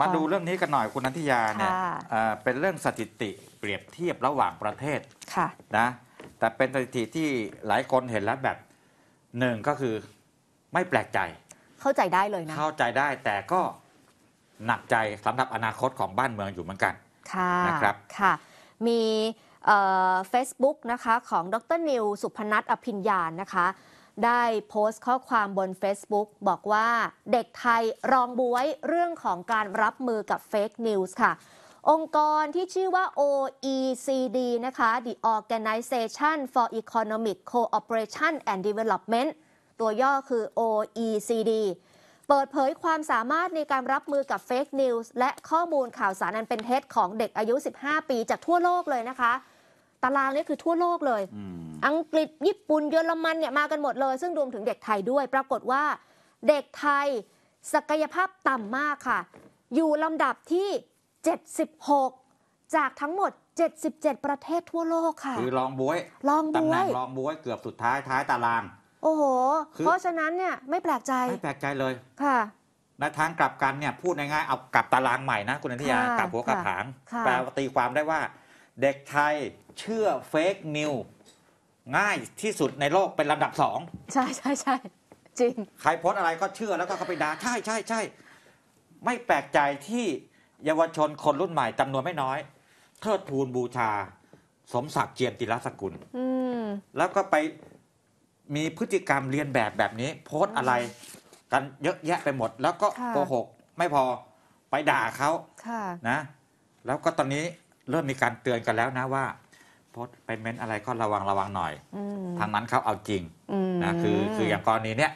มาดูเรื่องนี้กันหน่อยคุณนันทิยาเนี่ยเป็นเรื่องสถิติเปรียบเทียบระหว่างประเทศค่ะนะแต่เป็นสถิติที่หลายคนเห็นแล้วแบบหนึ่งก็คือไม่แปลกใจ เข้าใจได้เลยนะเข้าใจได้แต่ก็หนักใจสำหรับอนาคตของบ้านเมืองอยู่เหมือนกัน ค่ะนะครับค่ะ มีเฟซบุ๊กนะคะของดรนิวสุพนัทอภิญญาณนะคะได้โพสต์ข้อความบน Facebook บอกว่าเด็กไทยรองบวยเรื่องของการรับมือกับเฟกนิวส์ค่ะ องค์กรที่ชื่อว่า OECD นะคะ The Organization for Economic Cooperation and Development ตัวย่อคือ OECD เปิดเผยความสามารถในการรับมือกับเฟกนิวส์และข้อมูลข่าวสารอันเป็นเท็จของเด็กอายุ 15 ปีจากทั่วโลกเลยนะคะ ตารางนี้คือทั่วโลกเลยอังกฤษญี่ปุ่นเยอรมันเนี่ยมากันหมดเลย ซึ่งรวมถึงเด็กไทยด้วย ปรากฏว่า เด็กไทย ศักยภาพต่ำมากค่ะ อยู่ลำดับที่ 76 จากทั้งหมด 77 ประเทศทั่วโลกค่ะ คือลองบวยลองบวยตนลองบวยเกือบสุดท้ายท้ายตาราง โอ้โห เพราะฉะนั้นเนี่ยไม่แปลกใจ ไม่แปลกใจเลยค่ะในทางกลับกันเนี่ย พูดง่ายๆเอากลับตารางใหม่นะคุณอนทยากลับหัวกลับหางแปลตีความได้ว่า เด็กไทยเชื่อเฟกนิวง่ายที่สุดในโลกเป็นลำดับสอง ใช่ใช่ใช่จริง ใครโพสอะไรก็เชื่อแล้วก็เข้าไปด่าใช่ใช่ใช่ไม่แปลกใจที่เยาวชนคนรุ่นใหม่จำนวนไม่น้อย เทิดทูนบูชา สมศักดิ์เจียมติรสกุลแล้วก็ไปมีพฤติกรรมเรียนแบบแบบนี้ โพสอะไร กันเยอะแยะไปหมด แล้วก็โกหกไม่พอไปด่าเขาะนะ แล้วก็ตอนนี้เริ่มมีการเตือนกันแล้วนะว่าโพสไปเม้นอะไรก็ระวังระวังหน่อย ทางนั้นเขาเอาจริงนะคือคืออย่างกรณีเนี้ย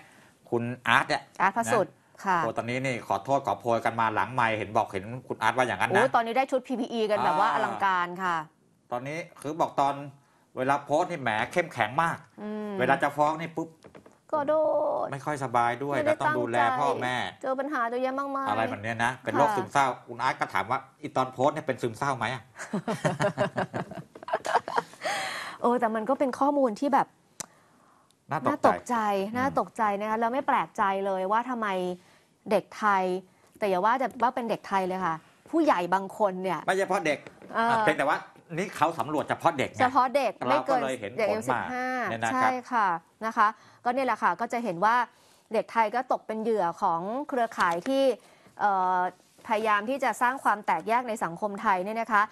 คุณอาร์ตเนี่ยอาร์ตพรสุดค่ะโอตอนนี้นี่ขอโทษขอโพยกันมาหลังไม่เห็นบอกเห็นคุณอาร์ตว่าอย่างนั้นนะตอนนี้ได้ชุด PPE กันแบบว่าอลังการค่ะ ตอนนี้คือบอกตอน เวลาโพสนี่แหมเข้มแข็งมากเวลาจะฟ้องนี่ปุ๊บก็โดนไม่ค่อยสบายด้วยแล้วต้องดูแลพ่อแม่ เจอปัญหาเยอะแยะมากมายอะไรแบบนี้นะเป็นโรคซึมเศร้าคุณอาร์ตก็ถามว่าอีตอนโพสเนี่ยเป็นซึมเศร้าไหมเออแต่มันก็เป็นข้อมูลที่แบบน่าตกใจน่าตกใจนะคะแล้วไม่แปลกใจเลยว่าทำไมเด็กไทย แต่อย่าว่าแต่ว่าเป็นเด็กไทยเลยค่ะ ผู้ใหญ่บางคนเนี่ยไม่เฉพาะเด็กเป็นแต่ว่านี่เขาสำรวจเฉพาะเด็กเฉพาะเด็กไม่เกินเด็กอายุสิบห้าใช่ค่ะนะคะ ก็เนี่ยแหละค่ะก็จะเห็นว่าเด็กไทยก็ตกเป็นเหยื่อของเครือข่ายที่พยายามที่จะสร้างความแตกแยกในสังคมไทยเนี่ยนะคะ